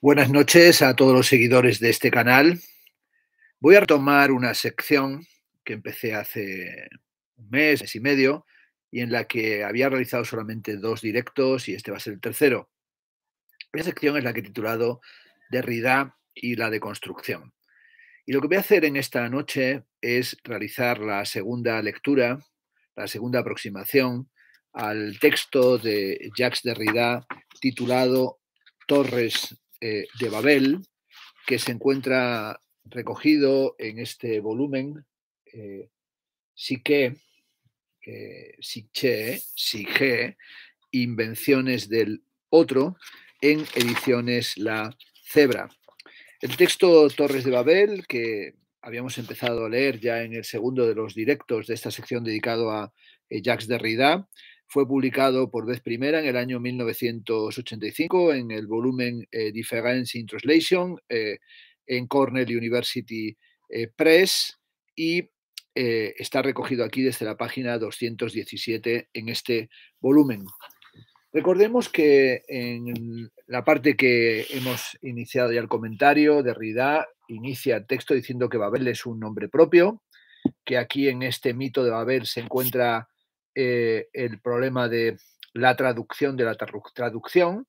Buenas noches a todos los seguidores de este canal. Voy a retomar una sección que empecé hace un mes, mes y medio, y en la que había realizado solamente dos directos y este va a ser el tercero. Esta sección es la que he titulado Derrida y la deconstrucción. Y lo que voy a hacer en esta noche es realizar la segunda lectura, la segunda aproximación al texto de Jacques Derrida titulado Torres eh, de Babel, que se encuentra recogido en este volumen, eh, Sique, eh, Siche, Invenciones del Otro, en ediciones La Cebra. El texto Torres de Babel, que habíamos empezado a leer ya en el segundo de los directos de esta sección dedicado a Jacques Derrida, fue publicado por vez primera en el año 1985 en el volumen eh, Difference in Translation eh, en Cornell University eh, Press y está recogido aquí desde la página 217 en este volumen. Recordemos que en la parte que hemos iniciado ya el comentario, Derrida inicia el texto diciendo que Babel es un nombre propio, que aquí en este mito de Babel se encuentra eh, el problema de la traducción de la traducción.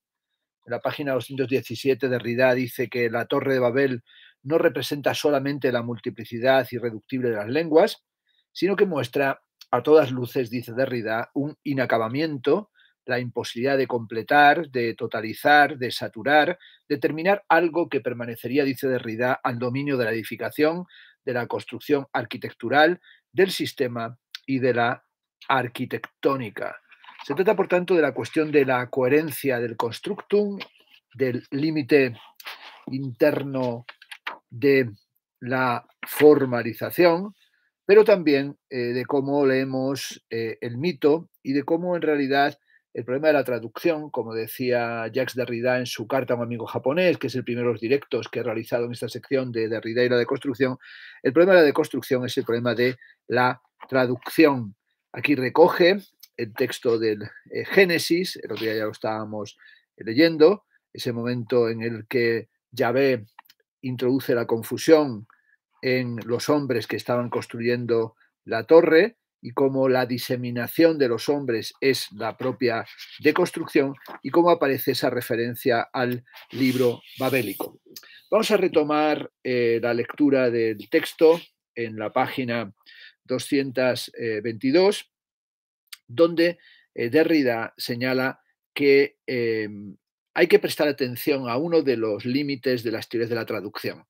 En la página 217 de dice que la Torre de Babel no representa solamente la multiplicidad irreductible de las lenguas, sino que muestra a todas luces, dice Derrida, un inacabamiento, la imposibilidad de completar, de totalizar, de saturar, de terminar algo que permanecería, dice Derrida, al dominio de la edificación, de la construcción arquitectural, del sistema y de la arquitectónica. Se trata, por tanto, de la cuestión de la coherencia del constructum, del límite interno de la formalización, pero también eh, de cómo leemos eh, el mito y de cómo en realidad el problema de la traducción, como decía Jacques Derrida en su carta a un amigo japonés, que es el primero de los directos que he realizado en esta sección de Derrida y la deconstrucción, el problema de la deconstrucción es el problema de la traducción. Aquí recoge el texto del eh, Génesis, el otro día ya lo estábamos eh, leyendo, ese momento en el que Yahvé introduce la confusión en los hombres que estaban construyendo la torre y cómo la diseminación de los hombres es la propia deconstrucción y cómo aparece esa referencia al libro babélico. Vamos a retomar eh, la lectura del texto en la página 222, eh, donde eh, Derrida señala que em, hay que prestar atención a uno de los límites de las teorías de la traducción.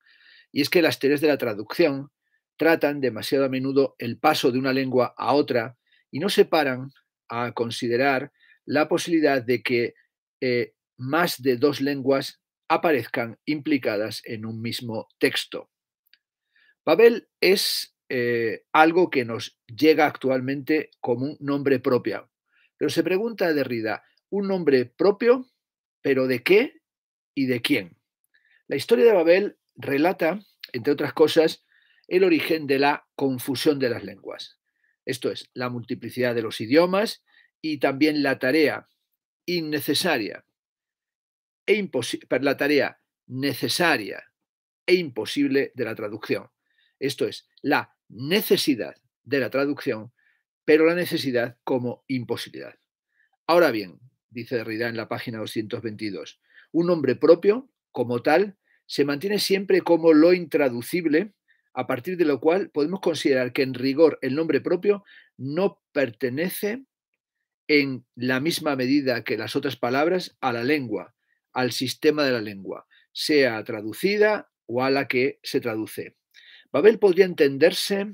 Y es que las teorías de la traducción tratan demasiado a menudo el paso de una lengua a otra y no se paran a considerar la posibilidad de que eh, más de dos lenguas aparezcan implicadas en un mismo texto. Babel es eh, algo que nos llega actualmente como un nombre propio. Pero se pregunta de Derrida, ¿un nombre propio? ¿Pero de qué y de quién? La historia de Babel relata, entre otras cosas, el origen de la confusión de las lenguas. Esto es, la multiplicidad de los idiomas y también la tarea innecesaria e imposible, la tarea necesaria e imposible de la traducción. Esto es, la necesidad de la traducción, pero la necesidad como imposibilidad. Ahora bien, dice Derrida en la página 222, un nombre propio, como tal, se mantiene siempre como lo intraducible, a partir de lo cual podemos considerar que en rigor el nombre propio no pertenece en la misma medida que las otras palabras a la lengua, al sistema de la lengua, sea traducida o a la que se traduce. Babel podría entenderse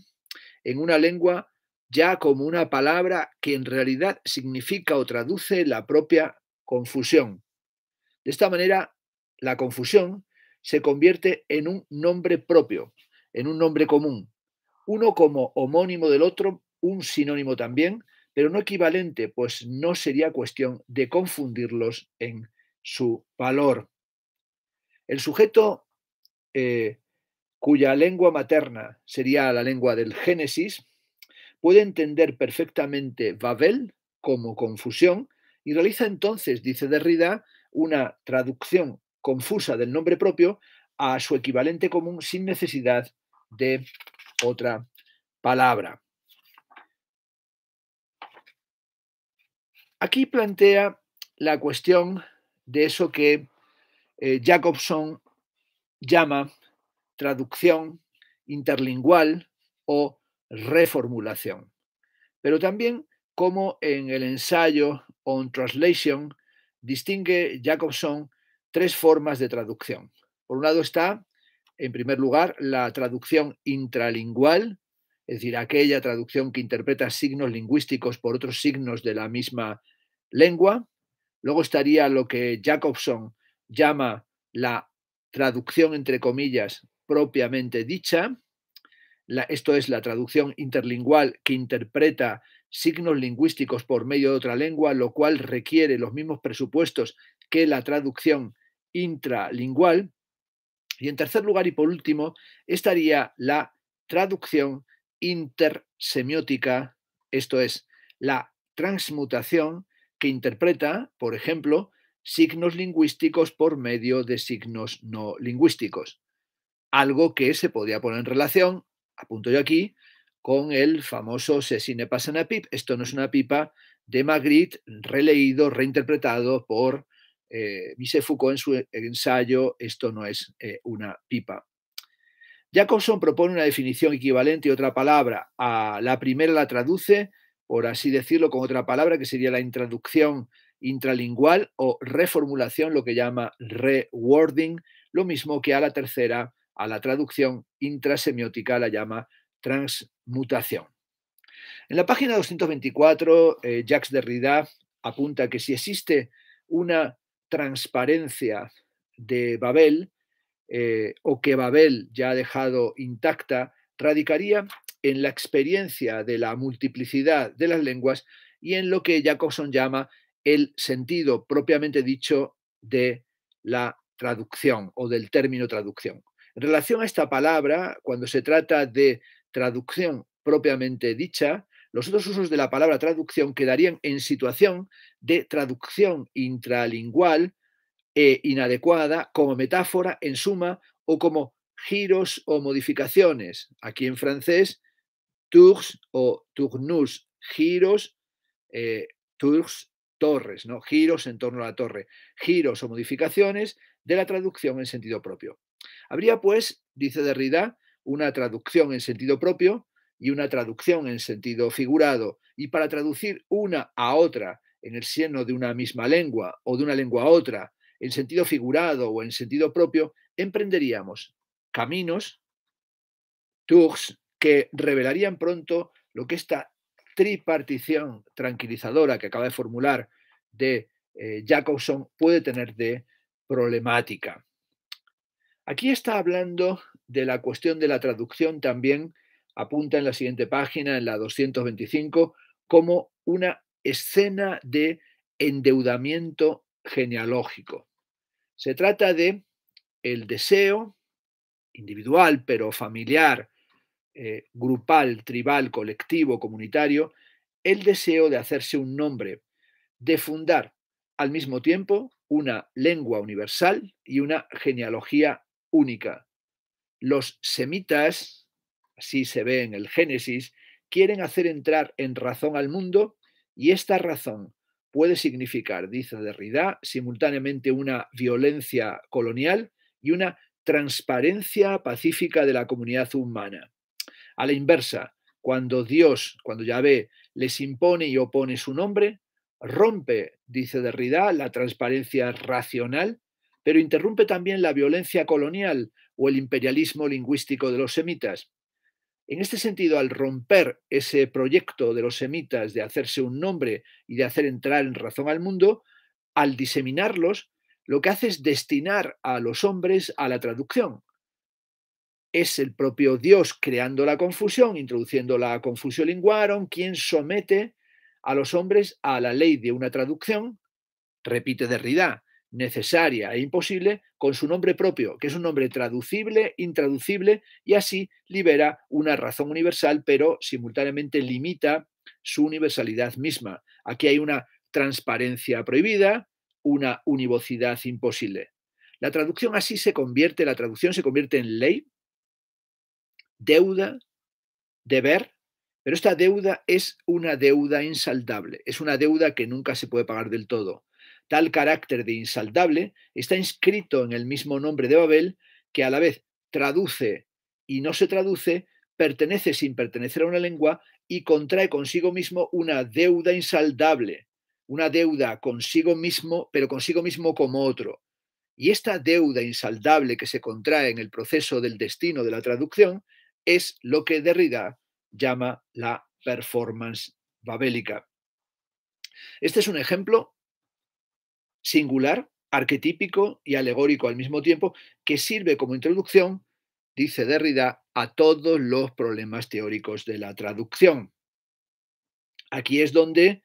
en una lengua ya como una palabra que en realidad significa o traduce la propia confusión. De esta manera, la confusión se convierte en un nombre propio, en un nombre común, uno como homónimo del otro, un sinónimo también, pero no equivalente, pues no sería cuestión de confundirlos en su valor. El sujeto eh, cuya lengua materna sería la lengua del Génesis, puede entender perfectamente Babel como confusión y realiza entonces, dice Derrida, una traducción confusa del nombre propio a su equivalente común sin necesidad de otra palabra. Aquí plantea la cuestión de eso que eh, Jacobson llama traducción, interlingual o reformulación. Pero también como en el ensayo On Translation distingue Jacobson tres formas de traducción. Por un lado está, en primer lugar, la traducción intralingual, es decir, aquella traducción que interpreta signos lingüísticos por otros signos de la misma lengua. Luego estaría lo que Jacobson llama la traducción, entre comillas, propiamente dicha. esto es la traducción interlingual que interpreta signos lingüísticos por medio de otra lengua, lo cual requiere los mismos presupuestos que la traducción intralingual. Y en tercer lugar y por último, estaría la traducción intersemiótica, esto es, la transmutación que interpreta, por ejemplo, signos lingüísticos por medio de signos no lingüísticos algo que se podía poner en relación, apunto yo aquí, con el famoso Se Cine pasa pip, esto no es una pipa, de Magritte, releído, reinterpretado por eh, Foucault en su e-, ensayo Esto no es eh, una pipa. Jacobson propone una definición equivalente y otra palabra. A la primera la traduce, por así decirlo, con otra palabra que sería la introducción intralingual o reformulación, lo que llama rewording, lo mismo que a la tercera a la traducción intrasemiótica la llama transmutación. En la página 224, eh, Jacques Derrida apunta que si existe una transparencia de Babel, eh, o que Babel ya ha dejado intacta, radicaría en la experiencia de la multiplicidad de las lenguas y en lo que Jacobson llama el sentido propiamente dicho de la traducción o del término traducción. En relación a esta palabra, cuando se trata de traducción propiamente dicha, los otros usos de la palabra traducción quedarían en situación de traducción intralingual e inadecuada como metáfora, en suma, o como giros o modificaciones. Aquí en francés, tours o tournus, giros, eh, tours, torres, ¿no? giros en torno a la torre, giros o modificaciones de la traducción en sentido propio. Habría, pues, dice Derrida, una traducción en sentido propio y una traducción en sentido figurado. Y para traducir una a otra en el seno de una misma lengua o de una lengua a otra, en sentido figurado o en sentido propio, emprenderíamos caminos, tours, que revelarían pronto lo que esta tripartición tranquilizadora que acaba de formular de eh, Jacobson puede tener de problemática. Aquí está hablando de la cuestión de la traducción también, apunta en la siguiente página, en la 225, como una escena de endeudamiento genealógico. Se trata de el deseo individual, pero familiar, eh, grupal, tribal, colectivo, comunitario, el deseo de hacerse un nombre, de fundar al mismo tiempo una lengua universal y una genealogía única. Los semitas, así se ve en el Génesis, quieren hacer entrar en razón al mundo y esta razón puede significar, dice Derrida, simultáneamente una violencia colonial y una transparencia pacífica de la comunidad humana. A la inversa, cuando Dios, cuando Yahvé, les impone y opone su nombre, rompe, dice Derrida, la transparencia racional pero interrumpe también la violencia colonial o el imperialismo lingüístico de los semitas. En este sentido, al romper ese proyecto de los semitas de hacerse un nombre y de hacer entrar en razón al mundo, al diseminarlos, lo que hace es destinar a los hombres a la traducción. Es el propio Dios creando la confusión, introduciendo la confusión Linguaron, quien somete a los hombres a la ley de una traducción, repite Derrida, necesaria e imposible con su nombre propio, que es un nombre traducible, intraducible, y así libera una razón universal, pero simultáneamente limita su universalidad misma. Aquí hay una transparencia prohibida, una univocidad imposible. La traducción así se convierte, la traducción se convierte en ley, deuda, deber, pero esta deuda es una deuda insaldable, es una deuda que nunca se puede pagar del todo. Tal carácter de insaldable está inscrito en el mismo nombre de Babel, que a la vez traduce y no se traduce, pertenece sin pertenecer a una lengua y contrae consigo mismo una deuda insaldable, una deuda consigo mismo, pero consigo mismo como otro. Y esta deuda insaldable que se contrae en el proceso del destino de la traducción es lo que Derrida llama la performance babélica. Este es un ejemplo singular, arquetípico y alegórico al mismo tiempo, que sirve como introducción, dice Derrida, a todos los problemas teóricos de la traducción. Aquí es donde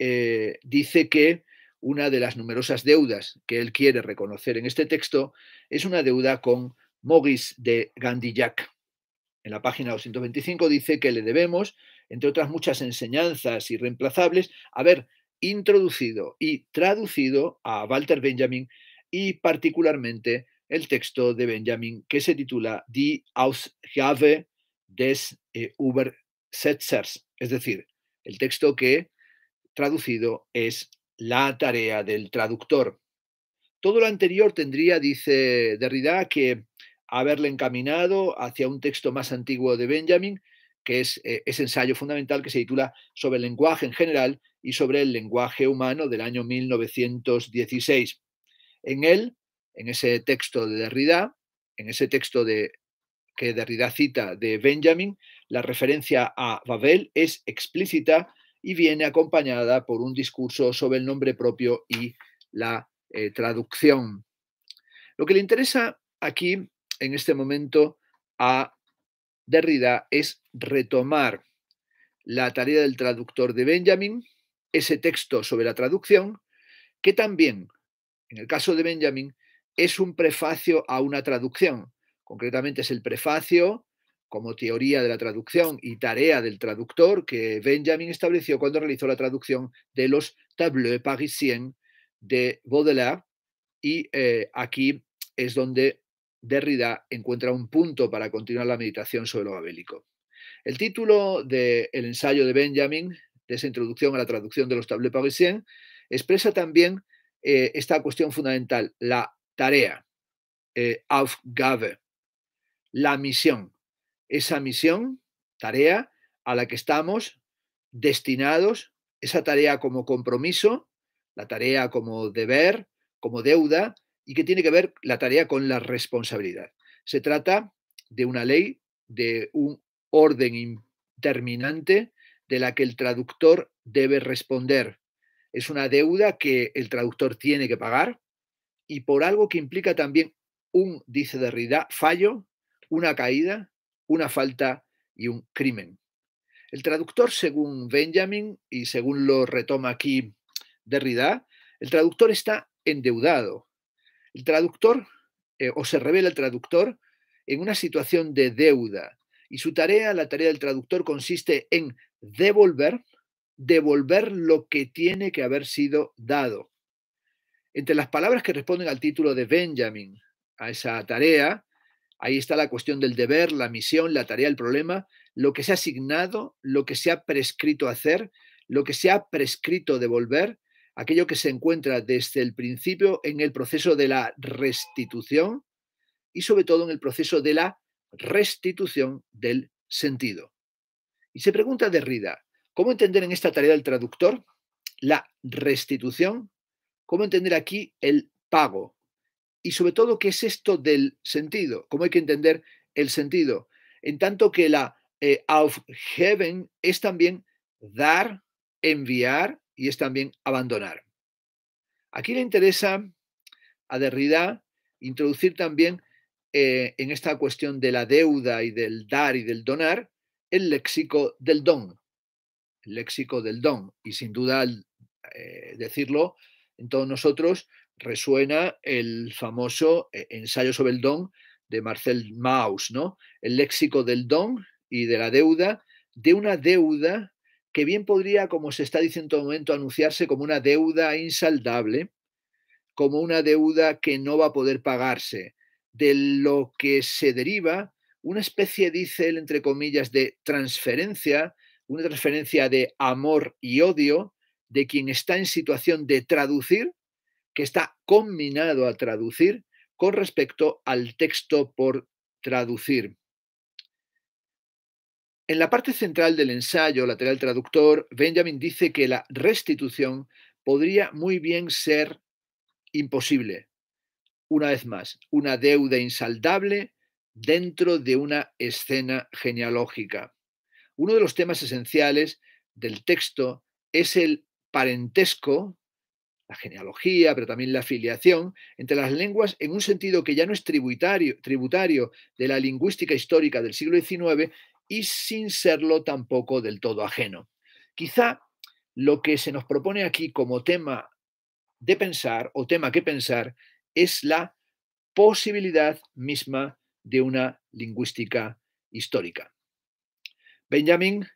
eh, dice que una de las numerosas deudas que él quiere reconocer en este texto es una deuda con Mogis de Gandillac. En la página 225 dice que le debemos, entre otras muchas enseñanzas irreemplazables, a ver, introducido y traducido a Walter Benjamin y particularmente el texto de Benjamin que se titula Die Ausgabe des eh, Übersetzers, es decir, el texto que traducido es la tarea del traductor. Todo lo anterior tendría, dice Derrida, que haberle encaminado hacia un texto más antiguo de Benjamin, que es eh, ese ensayo fundamental que se titula Sobre el lenguaje en general y sobre el lenguaje humano del año 1916. En él, en ese texto de Derrida, en ese texto de, que Derrida cita de Benjamin, la referencia a Babel es explícita y viene acompañada por un discurso sobre el nombre propio y la eh, traducción. Lo que le interesa aquí, en este momento, a Derrida es retomar la tarea del traductor de Benjamin, ese texto sobre la traducción, que también, en el caso de Benjamin, es un prefacio a una traducción. Concretamente es el prefacio como teoría de la traducción y tarea del traductor que Benjamin estableció cuando realizó la traducción de los tableaux parisiens de Baudelaire. Y eh, aquí es donde Derrida encuentra un punto para continuar la meditación sobre lo babélico. El título del ensayo de Benjamin, de esa introducción a la traducción de los tableaux parisiens, expresa también eh, esta cuestión fundamental, la tarea, eh, Aufgabe, la misión, esa misión, tarea a la que estamos destinados, esa tarea como compromiso, la tarea como deber, como deuda, y que tiene que ver la tarea con la responsabilidad. Se trata de una ley, de un orden interminante de la que el traductor debe responder. Es una deuda que el traductor tiene que pagar y por algo que implica también un, dice Derrida, fallo, una caída, una falta y un crimen. El traductor, según Benjamin y según lo retoma aquí Derrida, el traductor está endeudado, el traductor, eh, o se revela el traductor, en una situación de deuda. Y su tarea, la tarea del traductor, consiste en devolver, devolver lo que tiene que haber sido dado. Entre las palabras que responden al título de Benjamin, a esa tarea, ahí está la cuestión del deber, la misión, la tarea, el problema, lo que se ha asignado, lo que se ha prescrito hacer, lo que se ha prescrito devolver aquello que se encuentra desde el principio en el proceso de la restitución y sobre todo en el proceso de la restitución del sentido. Y se pregunta Derrida, ¿cómo entender en esta tarea del traductor la restitución? ¿Cómo entender aquí el pago? Y sobre todo, ¿qué es esto del sentido? ¿Cómo hay que entender el sentido? En tanto que la eh, Aufheben es también dar, enviar, y es también abandonar. Aquí le interesa a Derrida introducir también eh, en esta cuestión de la deuda y del dar y del donar el léxico del don, el léxico del don. Y sin duda al eh, decirlo, en todos nosotros resuena el famoso eh, ensayo sobre el don de Marcel Mauss, ¿no? El léxico del don y de la deuda, de una deuda que bien podría, como se está diciendo en todo momento, anunciarse como una deuda insaldable, como una deuda que no va a poder pagarse, de lo que se deriva una especie, dice él, entre comillas, de transferencia, una transferencia de amor y odio de quien está en situación de traducir, que está combinado a traducir, con respecto al texto por traducir. En la parte central del ensayo lateral traductor, Benjamin dice que la restitución podría muy bien ser imposible. Una vez más, una deuda insaldable dentro de una escena genealógica. Uno de los temas esenciales del texto es el parentesco, la genealogía, pero también la filiación, entre las lenguas en un sentido que ya no es tributario, tributario de la lingüística histórica del siglo XIX, y sin serlo tampoco del todo ajeno. Quizá lo que se nos propone aquí como tema de pensar o tema que pensar es la posibilidad misma de una lingüística histórica. Benjamin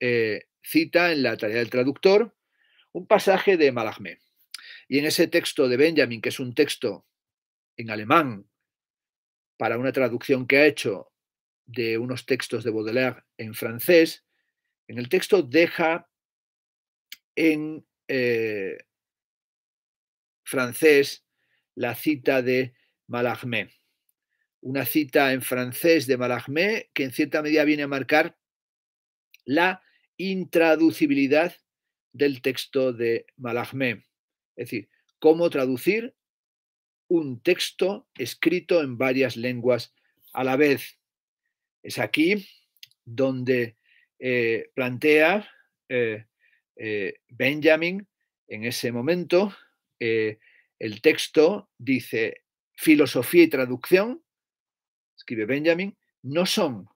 eh, cita en la tarea del traductor un pasaje de Malachmé. Y en ese texto de Benjamin, que es un texto en alemán para una traducción que ha hecho de unos textos de Baudelaire en francés, en el texto deja en eh, francés la cita de Malarmé. Una cita en francés de Malarmé que en cierta medida viene a marcar la intraducibilidad del texto de Malarmé. Es decir, cómo traducir un texto escrito en varias lenguas a la vez. Es aquí donde eh, plantea eh, eh, Benjamin en ese momento, el texto dice, filosofía y traducción, escribe Benjamin, no son,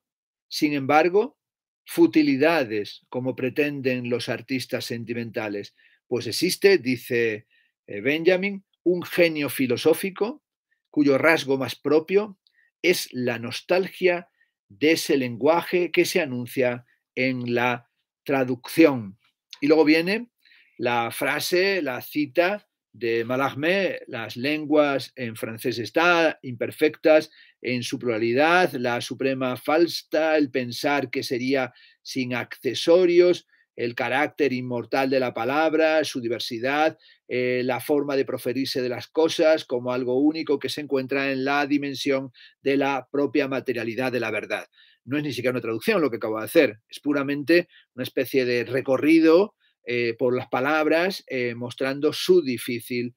sin embargo, futilidades como pretenden los artistas sentimentales, pues existe, dice Benjamin, un genio filosófico cuyo rasgo más propio es la nostalgia de ese lenguaje que se anuncia en la traducción. Y luego viene la frase, la cita de Mallarmé, las lenguas en francés están imperfectas en su pluralidad, la suprema falsa, el pensar que sería sin accesorios, el carácter inmortal de la palabra, su diversidad, eh, la forma de proferirse de las cosas como algo único que se encuentra en la dimensión de la propia materialidad de la verdad. No es ni siquiera una traducción lo que acabo de hacer, es puramente una especie de recorrido eh, por las palabras eh, mostrando su difícil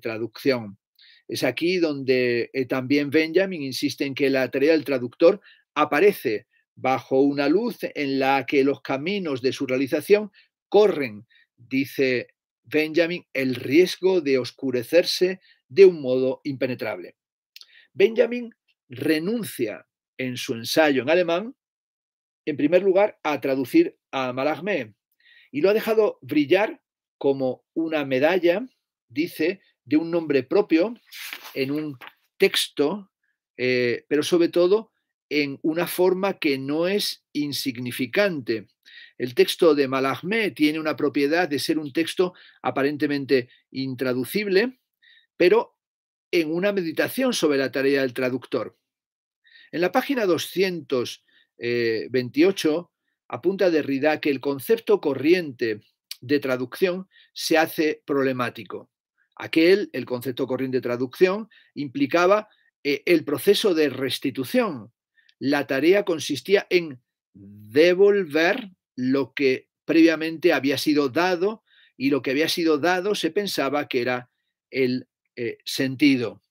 traducción. Es aquí donde también Benjamin insiste en que la tarea del traductor aparece bajo una luz en la que los caminos de su realización corren, dice Benjamin, el riesgo de oscurecerse de un modo impenetrable. Benjamin renuncia en su ensayo en alemán, en primer lugar, a traducir a Malagmé y lo ha dejado brillar como una medalla, dice, de un nombre propio en un texto, eh, pero sobre todo en una forma que no es insignificante. El texto de Malahmé tiene una propiedad de ser un texto aparentemente intraducible, pero en una meditación sobre la tarea del traductor. En la página 228 eh, apunta Derrida que el concepto corriente de traducción se hace problemático. Aquel, el concepto corriente de traducción, implicaba eh, el proceso de restitución, la tarea consistía en devolver lo que previamente había sido dado y lo que había sido dado se pensaba que era el eh, sentido.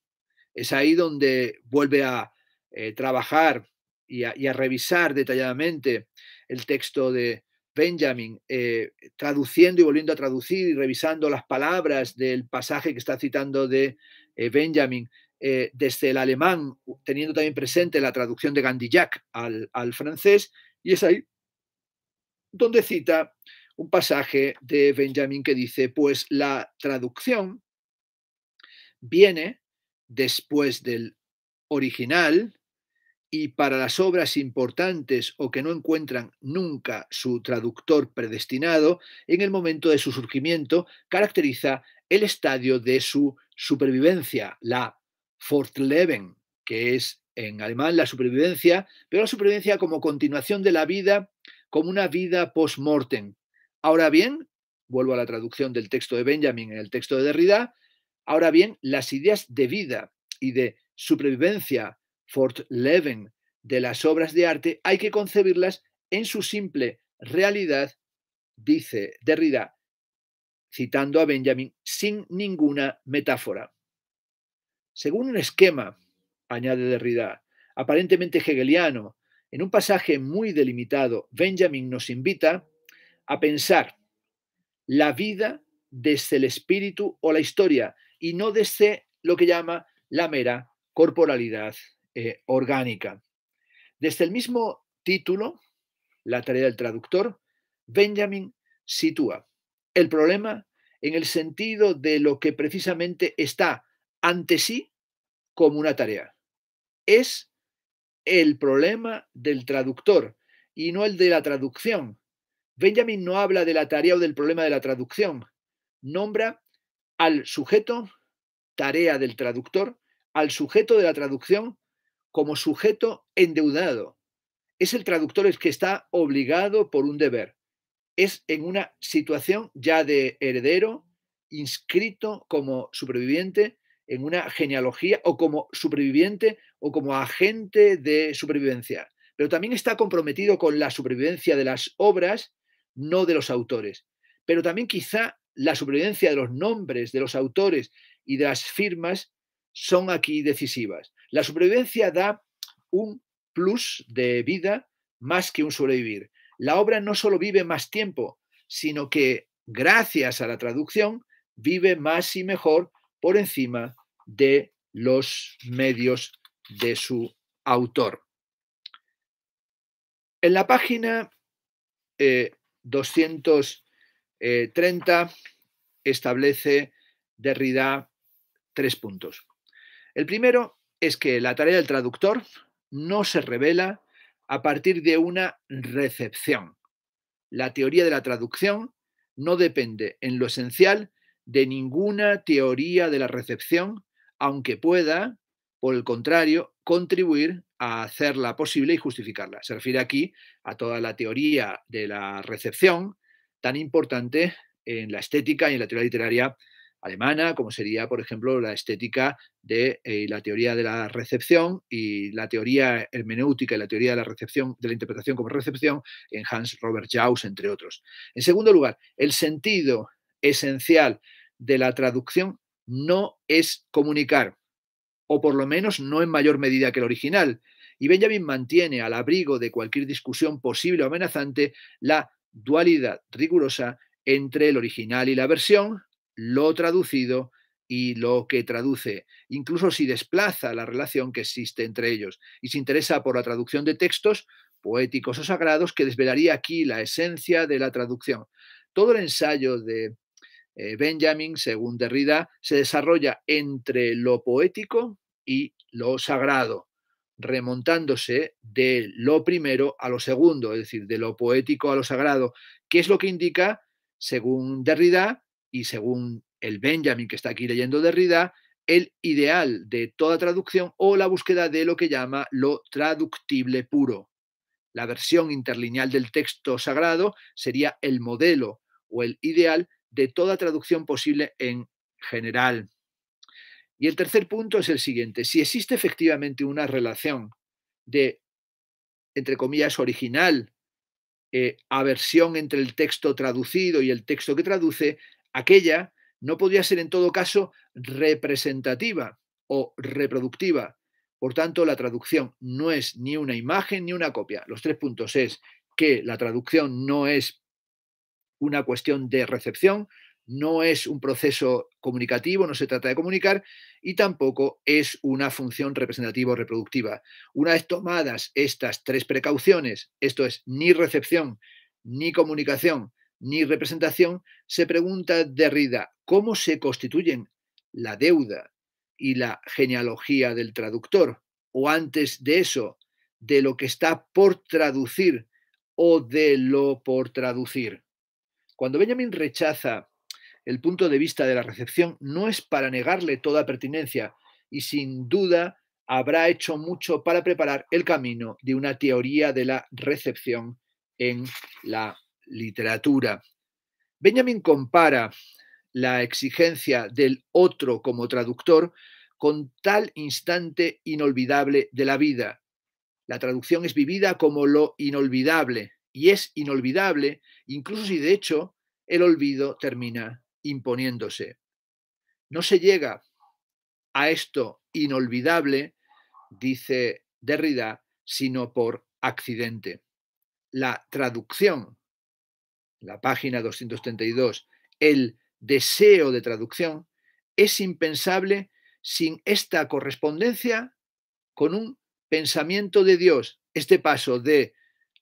Es ahí donde vuelve a eh, trabajar y a, revisar detalladamente el texto de Benjamin, eh, traduciendo y volviendo a traducir y revisando las palabras del pasaje que está citando de Benjamin, eh, desde el alemán, teniendo también presente la traducción de Gandillac al, al francés, y es ahí donde cita un pasaje de Benjamin que dice, pues la traducción viene después del original y para las obras importantes o que no encuentran nunca su traductor predestinado, en el momento de su surgimiento caracteriza el estadio de su supervivencia, la Fortleben, que es en alemán la supervivencia, pero la supervivencia como continuación de la vida, como una vida post-mortem. Ahora bien, vuelvo a la traducción del texto de Benjamin en el texto de Derrida, ahora bien, las ideas de vida y de supervivencia, Fortleben, de las obras de arte, hay que concebirlas en su simple realidad, dice Derrida, citando a Benjamin, sin ninguna metáfora. Según un esquema, añade Derrida, aparentemente hegeliano, en un pasaje muy delimitado, Benjamin nos invita a pensar la vida desde el espíritu o la historia y no desde lo que llama la mera corporalidad eh, orgánica. Desde el mismo título, La tarea del traductor, Benjamin sitúa el problema en el sentido de lo que precisamente está ante sí como una tarea. Es el problema del traductor y no el de la traducción. Benjamin no habla de la tarea o del problema de la traducción. Nombra al sujeto, tarea del traductor, al sujeto de la traducción como sujeto endeudado. Es el traductor el que está obligado por un deber. Es en una situación ya de heredero, inscrito como superviviente en una genealogía o como superviviente o como agente de supervivencia, pero también está comprometido con la supervivencia de las obras, no de los autores. Pero también quizá la supervivencia de los nombres de los autores y de las firmas son aquí decisivas. La supervivencia da un plus de vida más que un sobrevivir. La obra no solo vive más tiempo, sino que gracias a la traducción vive más y mejor por encima de los medios de su autor. En la página 230 eh, establece Derrida tres puntos. El primero es que la tarea del traductor no se revela a partir de una recepción. La teoría de la traducción no depende en lo esencial de ninguna teoría de la recepción, aunque pueda, por el contrario, contribuir a hacerla posible y justificarla. Se refiere aquí a toda la teoría de la recepción tan importante en la estética y en la teoría literaria alemana, como sería, por ejemplo, la estética de eh, la teoría de la recepción y la teoría hermenéutica y la teoría de la recepción, de la interpretación como recepción, en Hans Robert Jauss, entre otros. En segundo lugar, el sentido esencial de la traducción no es comunicar, o por lo menos no en mayor medida que el original. Y Benjamin mantiene al abrigo de cualquier discusión posible o amenazante la dualidad rigurosa entre el original y la versión, lo traducido y lo que traduce, incluso si desplaza la relación que existe entre ellos y se interesa por la traducción de textos poéticos o sagrados que desvelaría aquí la esencia de la traducción. Todo el ensayo de eh, Benjamin, según Derrida, se desarrolla entre lo poético y lo sagrado, remontándose de lo primero a lo segundo, es decir, de lo poético a lo sagrado, que es lo que indica, según Derrida y según el Benjamin que está aquí leyendo Derrida, el ideal de toda traducción o la búsqueda de lo que llama lo traductible puro. La versión interlineal del texto sagrado sería el modelo o el ideal de toda traducción posible en general. Y el tercer punto es el siguiente. Si existe efectivamente una relación de, entre comillas, original, eh, aversión entre el texto traducido y el texto que traduce, aquella no podría ser en todo caso representativa o reproductiva. Por tanto, la traducción no es ni una imagen ni una copia. Los tres puntos es que la traducción no es una cuestión de recepción, no es un proceso comunicativo, no se trata de comunicar, y tampoco es una función representativa o reproductiva. Una vez tomadas estas tres precauciones, esto es, ni recepción, ni comunicación, ni representación, se pregunta Derrida, ¿cómo se constituyen la deuda y la genealogía del traductor? O antes de eso, de lo que está por traducir o de lo por traducir. Cuando Benjamin rechaza el punto de vista de la recepción, no es para negarle toda pertinencia y sin duda habrá hecho mucho para preparar el camino de una teoría de la recepción en la literatura. Benjamin compara la exigencia del otro como traductor con tal instante inolvidable de la vida. La traducción es vivida como lo inolvidable, y es inolvidable, incluso si de hecho el olvido termina imponiéndose. No se llega a esto inolvidable, dice Derrida, sino por accidente. La traducción, la página 232, el deseo de traducción, es impensable sin esta correspondencia con un pensamiento de Dios, este paso de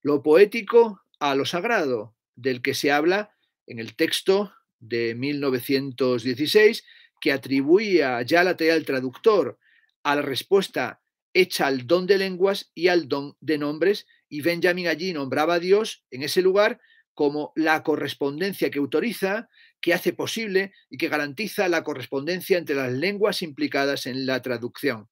lo poético a lo sagrado, del que se habla en el texto de 1916 que atribuía la teoría al traductor a la respuesta hecha al don de lenguas y al don de nombres, y Benjamin allí nombraba a Dios en ese lugar como la correspondencia que autoriza, que hace posible y que garantiza la correspondencia entre las lenguas implicadas en la traducción.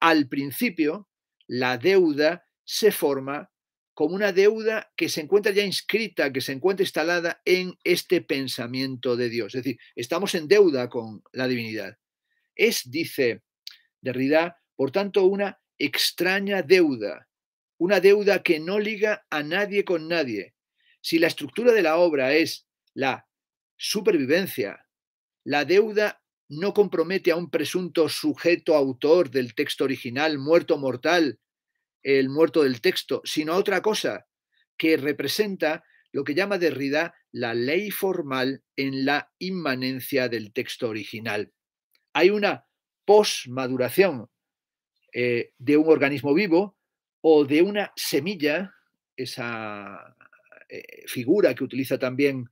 Al principio, la deuda se forma como una deuda que se encuentra ya inscrita, que se encuentra instalada en este pensamiento de Dios. Es decir, estamos en deuda con la divinidad. Es, dice Derrida, por tanto, una extraña deuda, una deuda que no liga a nadie con nadie. Si la estructura de la obra es la supervivencia, la deuda no compromete a un presunto sujeto autor del texto original, muerto mortal, el muerto del texto, sino otra cosa que representa lo que llama Derrida la ley formal en la inmanencia del texto original. Hay una posmaduración eh, de un organismo vivo o de una semilla, esa eh, figura que utiliza también,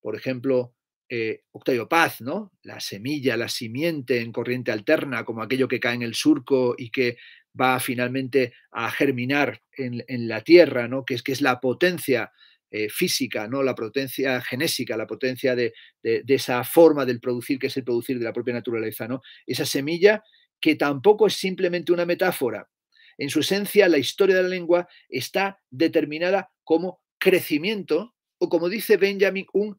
por ejemplo, eh, Octavio Paz, ¿no? La semilla, la simiente en corriente alterna, como aquello que cae en el surco y que va finalmente a germinar en, la tierra, ¿no? Que es, que es la potencia eh, física, ¿no? La potencia genésica, la potencia de, esa forma del producir, que es el producir de la propia naturaleza, ¿no? Esa semilla que tampoco es simplemente una metáfora. En su esencia, la historia de la lengua está determinada como crecimiento o como dice Benjamin, un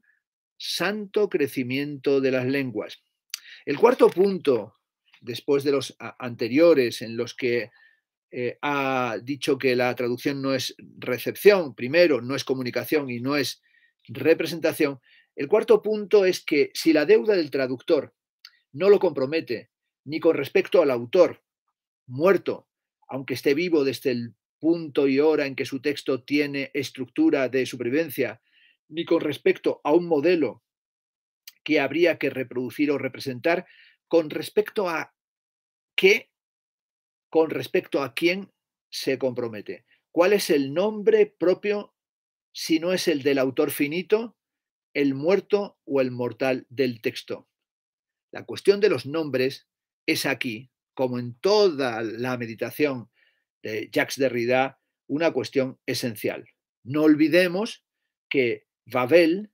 santo crecimiento de las lenguas. El cuarto punto, después de los anteriores en los que eh, ha dicho que la traducción no es recepción, primero, no es comunicación y no es representación, el cuarto punto es que si la deuda del traductor no lo compromete ni con respecto al autor, muerto, aunque esté vivo desde el punto y hora en que su texto tiene estructura de supervivencia, ni con respecto a un modelo que habría que reproducir o representar, con respecto a qué, con respecto a quién se compromete. ¿Cuál es el nombre propio, si no es el del autor finito, el muerto o el mortal del texto? La cuestión de los nombres es aquí, como en toda la meditación de Jacques Derrida, una cuestión esencial. No olvidemos que Babel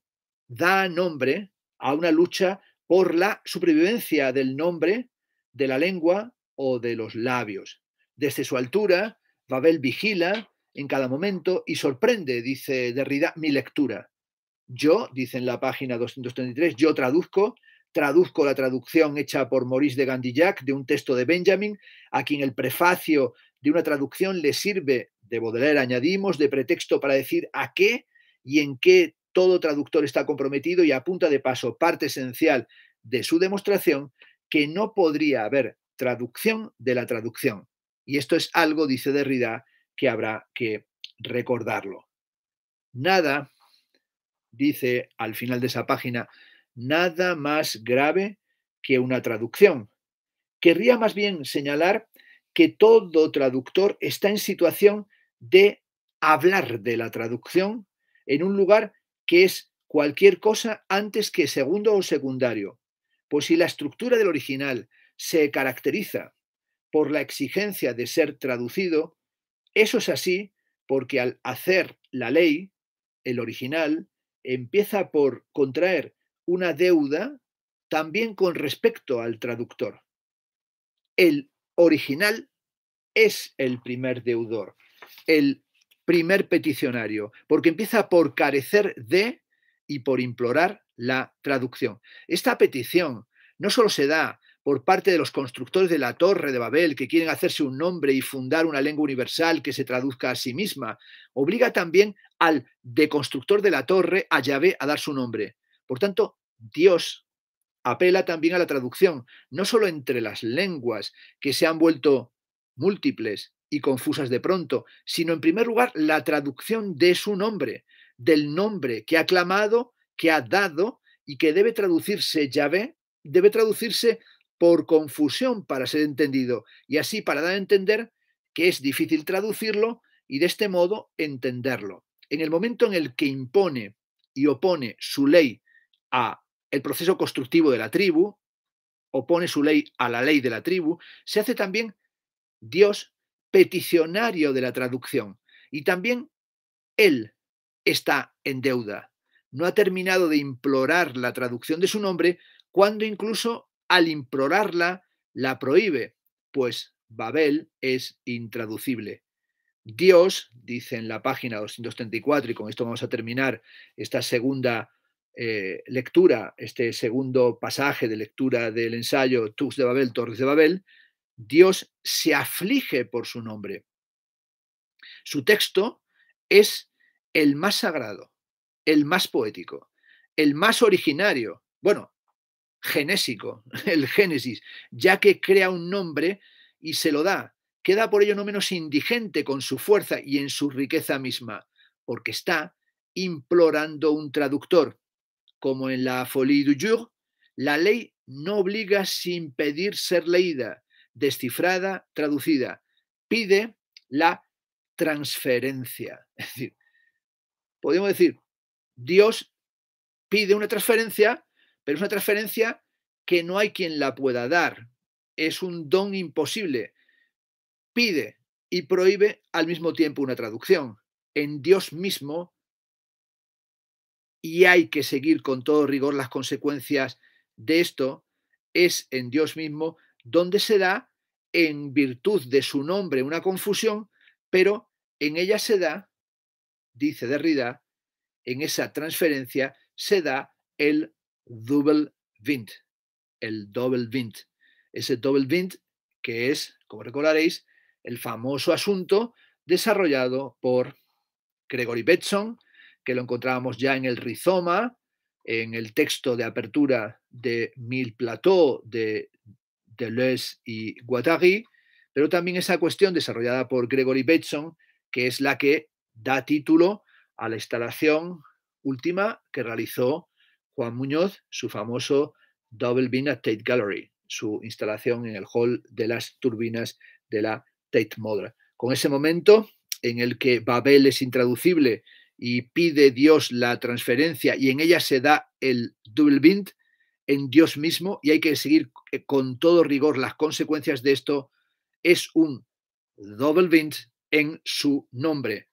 da nombre a una lucha por la supervivencia del nombre, de la lengua o de los labios. Desde su altura, Babel vigila en cada momento y sorprende, dice Derrida, mi lectura. Yo, dice en la página 233, yo traduzco, traduzco la traducción hecha por Maurice de Gandillac de un texto de Benjamin, a quien el prefacio de una traducción le sirve, de Baudelaire añadimos, de pretexto para decir a qué y en qué todo traductor está comprometido y apunta de paso parte esencial de su demostración que no podría haber traducción de la traducción. Y esto es algo, dice Derrida, que habrá que recordarlo. Nada, dice al final de esa página, nada más grave que una traducción. Querría más bien señalar que todo traductor está en situación de hablar de la traducción en un lugar que es cualquier cosa antes que segundo o secundario. Pues si la estructura del original se caracteriza por la exigencia de ser traducido, eso es así porque al hacer la ley, el original, empieza por contraer una deuda también con respecto al traductor. El original es el primer deudor. El primer peticionario, porque empieza por carecer de y por implorar la traducción. Esta petición no solo se da por parte de los constructores de la Torre de Babel, que quieren hacerse un nombre y fundar una lengua universal que se traduzca a sí misma, obliga también al deconstructor de la Torre, a Yahvé, a dar su nombre. Por tanto, Dios apela también a la traducción, no solo entre las lenguas que se han vuelto múltiples, y confusas de pronto, sino en primer lugar la traducción de su nombre, del nombre que ha clamado, que ha dado y que debe traducirse Yahvé, debe traducirse por confusión para ser entendido y así para dar a entender que es difícil traducirlo y de este modo entenderlo. En el momento en el que impone y opone su ley a el proceso constructivo de la tribu, opone su ley a la ley de la tribu, se hace también Dios peticionario de la traducción. Y también él está en deuda. No ha terminado de implorar la traducción de su nombre cuando incluso al implorarla la prohíbe, pues Babel es intraducible. Dios, dice en la página 234, y con esto vamos a terminar esta segunda eh, lectura, este segundo pasaje de lectura del ensayo Tux de Babel, Torres de Babel, Dios se aflige por su nombre. Su texto es el más sagrado, el más poético, el más originario, bueno, genésico, el Génesis, ya que crea un nombre y se lo da. Queda por ello no menos indigente con su fuerza y en su riqueza misma, porque está implorando un traductor. Como en la Folie du Jour, la ley no obliga sin pedir ser leída, descifrada, traducida. Pide la transferencia. Es decir, podemos decir, Dios pide una transferencia, pero es una transferencia que no hay quien la pueda dar. Es un don imposible. Pide y prohíbe al mismo tiempo una traducción. En Dios mismo y hay que seguir con todo rigor las consecuencias de esto, es en Dios mismo donde se da en virtud de su nombre una confusión, pero en ella se da, dice Derrida, en esa transferencia se da el double vint, el double vint, Ese double vint que es, como recordaréis, el famoso asunto desarrollado por Gregory Betson, que lo encontrábamos ya en el rizoma, en el texto de apertura de Mil Plateau de Deleuze y Guattari, pero también esa cuestión desarrollada por Gregory Bateson, que es la que da título a la instalación última que realizó Juan Muñoz, su famoso Double Bean at Tate Gallery, su instalación en el hall de las turbinas de la Tate Modern. Con ese momento en el que Babel es intraducible y pide Dios la transferencia y en ella se da el Double Bind, en Dios mismo y hay que seguir eh, con todo rigor las consecuencias de esto, es un double bind en su nombre.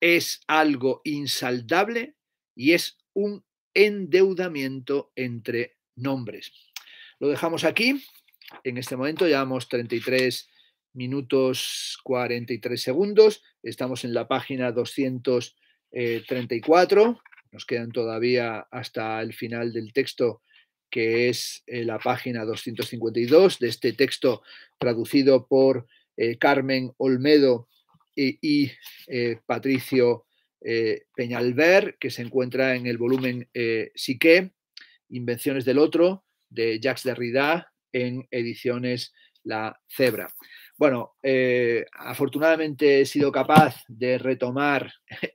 Es algo insaldable y es un endeudamiento entre nombres. Lo dejamos aquí. En este momento llevamos 33 minutos 43 segundos. Estamos en la página 234. Eh, Nos quedan todavía hasta el final del texto que es eh, la página 252 de este texto traducido por eh, Carmen Olmedo e, y, eh, Patricio Peñalver, que se encuentra en el volumen Sique, Invenciones del Otro, de Jacques Derrida, en ediciones La Cebra. Bueno, afortunadamente he sido capaz de retomar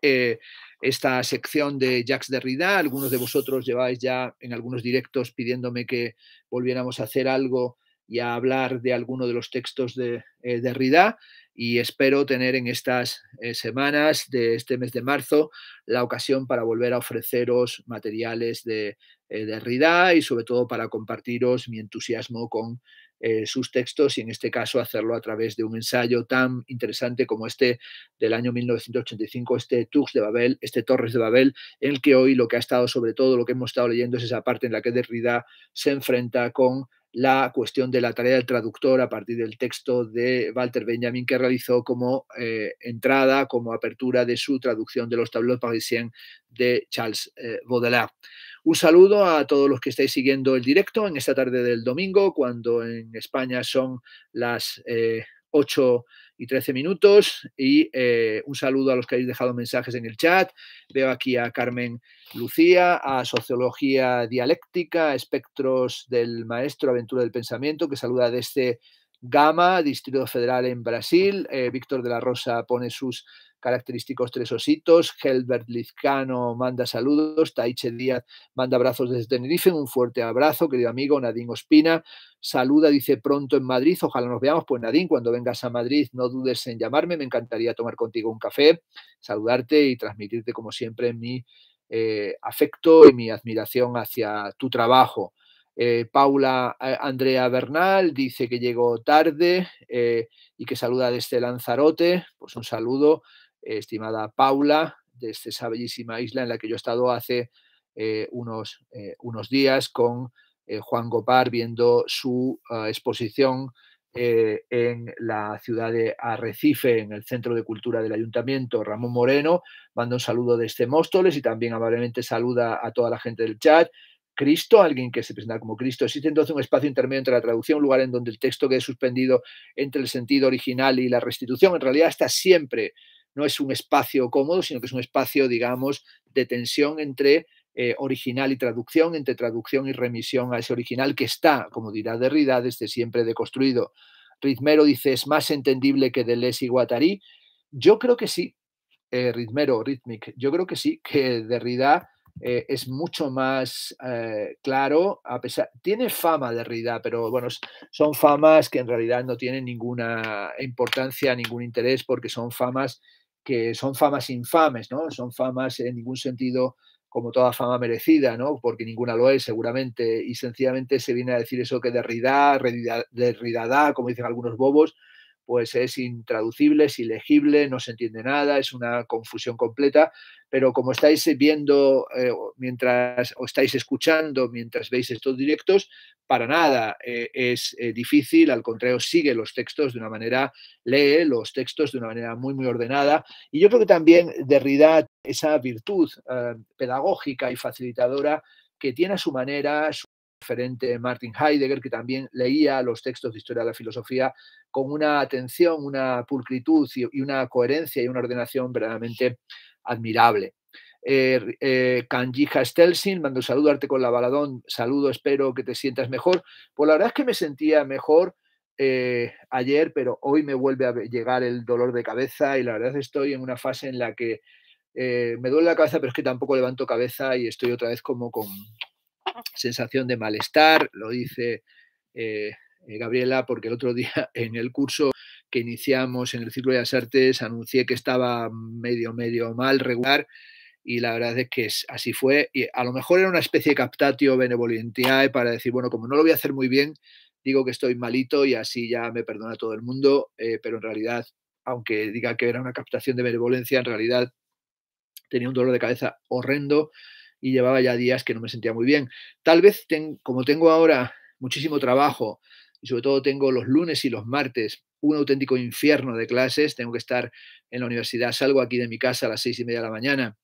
esta sección de Jacques Derrida. Algunos de vosotros lleváis ya en algunos directos pidiéndome que volviéramos a hacer algo y a hablar de alguno de los textos de eh, Derrida y espero tener en estas eh, semanas de este mes de marzo la ocasión para volver a ofreceros materiales de, eh, Derrida y sobre todo para compartiros mi entusiasmo con eh, sus textos y en este caso hacerlo a través de un ensayo tan interesante como este del año 1985, este Tux de Babel, este Torres de Babel, en el que hoy lo que ha estado sobre todo, lo que hemos estado leyendo es esa parte en la que Derrida se enfrenta con la cuestión de la tarea del traductor a partir del texto de Walter Benjamin que realizó como eh, entrada, como apertura de su traducción de los tableaux parisiens de Charles eh, Baudelaire. Un saludo a todos los que estáis siguiendo el directo en esta tarde del domingo, cuando en España son las 8 eh, y 13 minutos. Y eh, un saludo a los que habéis dejado mensajes en el chat. Veo aquí a Carmen Lucía, a Sociología Dialéctica, Espectros del Maestro, Aventura del Pensamiento, que saluda desde Gama, Distrito Federal en Brasil, eh, Víctor de la Rosa pone sus característicos tres ositos, Helbert Lizcano manda saludos, Taiche Díaz manda abrazos desde Tenerife, un fuerte abrazo, querido amigo, Nadine Ospina, saluda, dice pronto en Madrid, ojalá nos veamos, pues Nadine, cuando vengas a Madrid no dudes en llamarme, me encantaría tomar contigo un café, saludarte y transmitirte como siempre mi eh, afecto y mi admiración hacia tu trabajo. Eh, Paula eh, Andrea Bernal dice que llegó tarde eh, y que saluda desde Lanzarote. Pues un saludo, estimada Paula, desde esa bellísima isla en la que yo he estado hace unos, unos, días con Juan Gopar viendo su ah, exposición en la ciudad de Arrecife, en el Centro de Cultura del Ayuntamiento. Ramón Moreno manda un saludo desde Móstoles y también amablemente saluda a toda la gente del chat. Cristo, alguien que se presenta como Cristo. Existe entonces un espacio intermedio entre la traducción, un lugar en donde el texto quede suspendido entre el sentido original y la restitución. En realidad está siempre, no es un espacio cómodo, sino que es un espacio, digamos, de tensión entre eh, original y traducción, entre traducción y remisión a ese original que está, como dirá Derrida, desde siempre deconstruido. Ritmero dice, es más entendible que Deleuze y Guattari. Yo creo que sí, eh, Ritmero, Rhythmic, yo creo que sí, que Derrida eh, es mucho más eh, claro, a pesar, tiene fama de pero bueno, son famas que en realidad no tienen ninguna importancia, ningún interés, porque son famas que son famas infames, ¿no? Son famas en ningún sentido como toda fama merecida, ¿no? Porque ninguna lo es, seguramente, y sencillamente se viene a decir eso que derrida, Derridada, como dicen algunos bobos, pues es intraducible, es ilegible, no se entiende nada, es una confusión completa, pero como estáis viendo eh, mientras o estáis escuchando mientras veis estos directos, para nada eh, es eh, difícil, al contrario, sigue los textos de una manera, lee los textos de una manera muy, muy ordenada. Y yo creo que también Derrida, esa virtud pedagógica y facilitadora que tiene a su manera, referente Martin Heidegger, que también leía los textos de historia de la filosofía con una atención, una pulcritud y una coherencia y una ordenación verdaderamente admirable. Eh, eh, Stelsin, mando saludo Arte con la Baladón, saludo, espero que te sientas mejor. Pues la verdad es que me sentía mejor eh, ayer, pero hoy me vuelve a llegar el dolor de cabeza y la verdad estoy en una fase en la que eh, me duele la cabeza, pero es que tampoco levanto cabeza y estoy otra vez como con, sensación de malestar, lo dice eh, eh, Gabriela, porque el otro día en el curso que iniciamos en el ciclo de las Artes anuncié que estaba medio, medio mal, regular, y la verdad es que así fue. Y a lo mejor era una especie de captatio benevolentiae para decir, bueno, como no lo voy a hacer muy bien, digo que estoy malito y así ya me perdona todo el mundo, eh, pero en realidad, aunque diga que era una captación de benevolencia, en realidad tenía un dolor de cabeza horrendo y llevaba ya días que no me sentía muy bien. Tal vez, como tengo ahora muchísimo trabajo y sobre todo tengo los lunes y los martes un auténtico infierno de clases, tengo que estar en la universidad, salgo aquí de mi casa a las seis y media de la mañana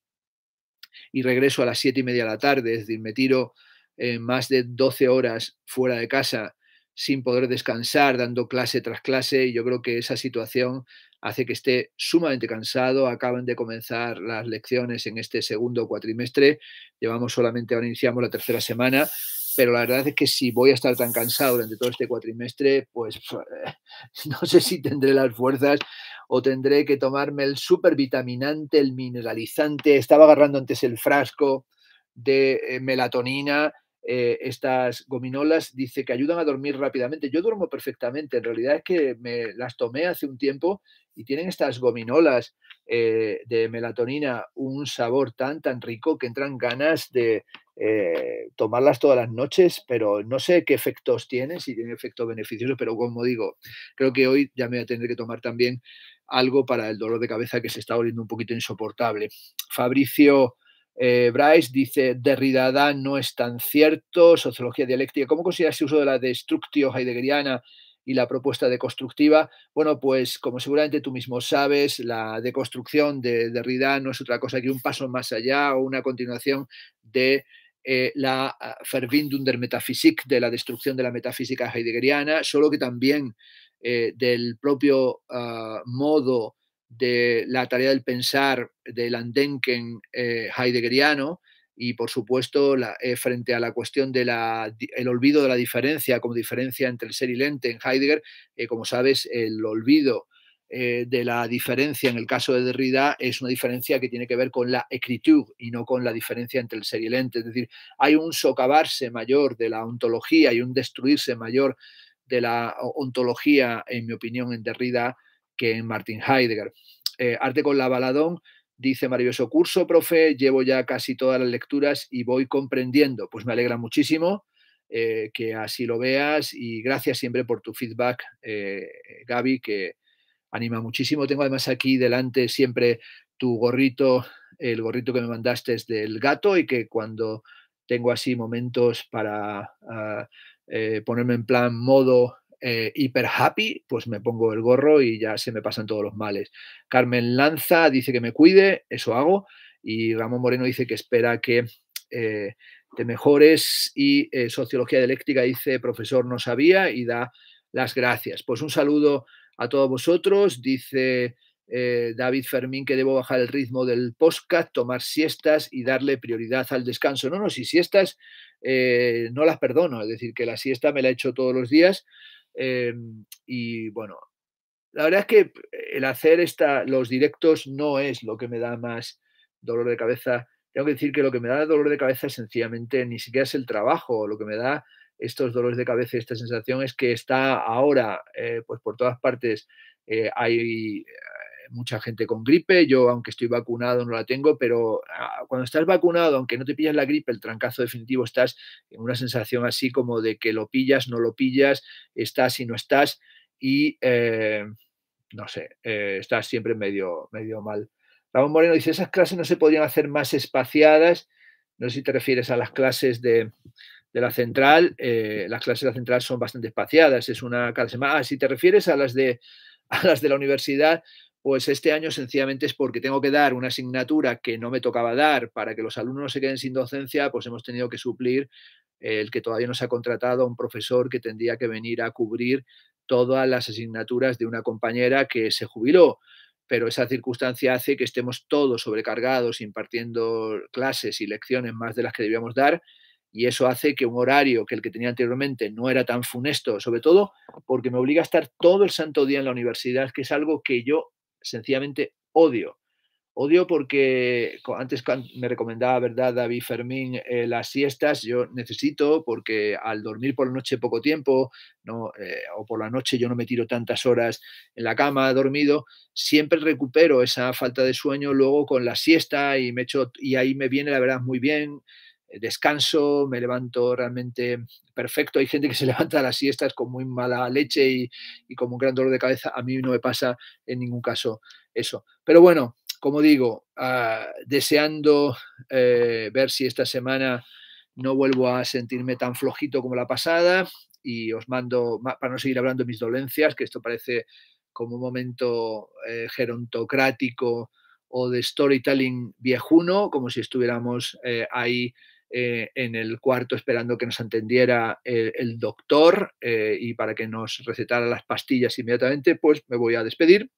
y regreso a las siete y media de la tarde, es decir, me tiro eh, más de doce horas fuera de casa sin poder descansar, dando clase tras clase, y yo creo que esa situación hace que esté sumamente cansado. Acaban de comenzar las lecciones en este segundo cuatrimestre, llevamos solamente, ahora iniciamos la tercera semana, pero la verdad es que si voy a estar tan cansado durante todo este cuatrimestre, pues no sé si tendré las fuerzas o tendré que tomarme el supervitaminante, el mineralizante. Estaba agarrando antes el frasco de eh, melatonina eh, estas gominolas, dice que ayudan a dormir rápidamente. Yo duermo perfectamente, en realidad es que me las tomé hace un tiempo y tienen estas gominolas eh, de melatonina un sabor tan, tan rico que entran ganas de eh, tomarlas todas las noches, pero no sé qué efectos tienen, si tienen efectos beneficiosos, pero como digo, creo que hoy ya me voy a tener que tomar también algo para el dolor de cabeza que se está volviendo un poquito insoportable. Fabricio eh, Bryce dice, Derrida no es tan cierto, sociología dialéctica. ¿Cómo consideras el uso de la destructio heideggeriana y la propuesta deconstructiva? Bueno, pues como seguramente tú mismo sabes, la deconstrucción de Derrida no es otra cosa que un paso más allá o una continuación de eh, la Verbindung ah, der Metaphysik, de la destrucción de la metafísica heideggeriana, solo que también eh, del propio ah, modo de la tarea del pensar del Andenken eh, heideggeriano y, por supuesto, eh, frente a la cuestión del olvido de la diferencia como diferencia entre el ser y lente en Heidegger, eh, como sabes, el olvido de la diferencia en el caso de Derrida es una diferencia que tiene que ver con la écriture y no con la diferencia entre el ser y lente, ente. Es decir, hay un socavarse mayor de la ontología y un destruirse mayor de la ontología, en mi opinión, en Derrida, que en Martin Heidegger. Eh, Arte con la Baladón dice, maravilloso curso, profe, llevo ya casi todas las lecturas y voy comprendiendo. Pues me alegra muchísimo eh, que así lo veas y gracias siempre por tu feedback, eh, Gaby, que anima muchísimo. Tengo además aquí delante siempre tu gorrito, el gorrito que me mandaste es del gato y que cuando tengo así momentos para ah, ponerme en plan modo eh, hiper happy, pues me pongo el gorro y ya se me pasan todos los males. Carmen Lanza dice que me cuide, eso hago. Y Ramón Moreno dice que espera que eh, te mejores. Y eh, Sociología Dialéctica dice, profesor, no sabía y da las gracias. Pues un saludo a todos vosotros. Dice David Fermín que debo bajar el ritmo del podcast, tomar siestas y darle prioridad al descanso. No, no, si siestas no las perdono. Es decir, que la siesta me la he hecho todos los días Em, y bueno, la verdad es que el hacer esta, los directos no es lo que me da más dolor de cabeza. Tengo que decir que lo que me da dolor de cabeza sencillamente ni siquiera es el trabajo, lo que me da estos dolores de cabeza y esta sensación es que está ahora, eh, pues por todas partes eh, hay mucha gente con gripe, yo aunque estoy vacunado no la tengo, pero ah, cuando estás vacunado, aunque no te pillas la gripe, el trancazo definitivo, estás en una sensación así como de que lo pillas, no lo pillas, estás y no estás, y eh, no sé, eh, estás siempre medio, medio mal. Ramón Moreno dice, esas clases no se podrían hacer más espaciadas, no sé si te refieres a las clases de, de la central, eh, las clases de la central son bastante espaciadas, es una clase más Ah, si te refieres a las de a las de la universidad, pues este año sencillamente es porque tengo que dar una asignatura que no me tocaba dar para que los alumnos no se queden sin docencia, pues hemos tenido que suplir el que todavía no se ha contratado a un profesor que tendría que venir a cubrir todas las asignaturas de una compañera que se jubiló pero esa circunstancia hace que estemos todos sobrecargados impartiendo clases y lecciones más de las que debíamos dar y eso hace que un horario que el que tenía anteriormente no era tan funesto, sobre todo porque me obliga a estar todo el santo día en la universidad, que es algo que yo sencillamente odio. Odio porque antes me recomendaba, ¿verdad, David Fermín, eh, las siestas. Yo necesito porque al dormir por la noche poco tiempo no, eh, o por la noche yo no me tiro tantas horas en la cama dormido, siempre recupero esa falta de sueño luego con la siesta y, me echo, y ahí me viene la verdad muy bien descanso, me levanto realmente perfecto. Hay gente que se levanta a las siestas con muy mala leche y, y con un gran dolor de cabeza. A mí no me pasa en ningún caso eso. Pero bueno, como digo, ah, deseando eh, ver si esta semana no vuelvo a sentirme tan flojito como la pasada y os mando, para no seguir hablando de mis dolencias, que esto parece como un momento eh, gerontocrático o de storytelling viejuno, como si estuviéramos eh, ahí eh, en el cuarto esperando que nos entendiera el, doctor eh, y para que nos recetara las pastillas inmediatamente, pues me voy a despedir.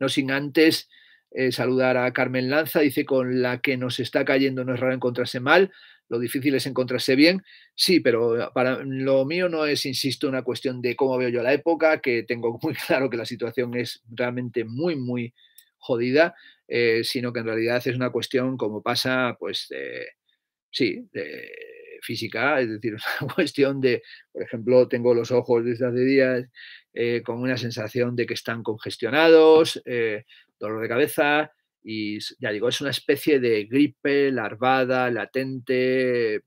No sin antes eh, saludar a Carmen Lanza, dice, con la que nos está cayendo no es raro encontrarse mal, lo difícil es encontrarse bien, sí, pero para lo mío no es, insisto, una cuestión de cómo veo yo la época, que tengo muy claro que la situación es realmente muy, muy jodida, sino que en realidad es una cuestión como pasa, pues sí, física, es decir, una cuestión de, por ejemplo, tengo los ojos desde hace días eh, con una sensación de que están congestionados, eh, dolor de cabeza, y ya digo, es una especie de gripe larvada, latente,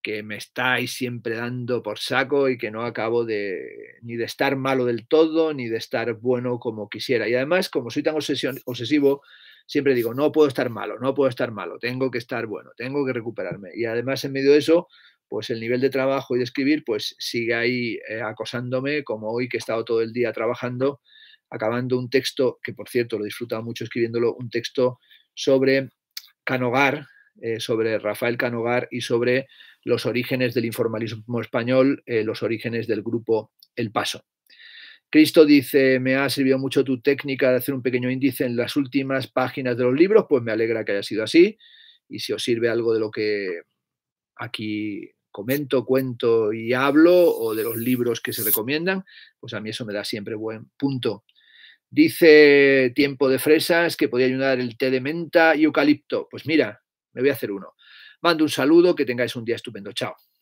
que me estáis siempre dando por saco y que no acabo de ni de estar malo del todo, ni de estar bueno como quisiera. Y además, como soy tan obsesivo, siempre digo, no puedo estar malo, no puedo estar malo, tengo que estar bueno, tengo que recuperarme. Y además en medio de eso, pues el nivel de trabajo y de escribir, pues sigue ahí eh, acosándome, como hoy que he estado todo el día trabajando, acabando un texto, que por cierto lo he disfrutado mucho escribiéndolo, un texto sobre Canogar, eh, sobre Rafael Canogar y sobre los orígenes del informalismo español, eh, los orígenes del grupo El Paso. Cristo dice, me ha servido mucho tu técnica de hacer un pequeño índice en las últimas páginas de los libros, pues me alegra que haya sido así. Y si os sirve algo de lo que aquí comento, cuento y hablo, o de los libros que se recomiendan, pues a mí eso me da siempre buen punto. Dice Tiempo de Fresas que podía ayudar el té de menta y eucalipto. Pues mira, me voy a hacer uno. Mando un saludo, que tengáis un día estupendo. Chao.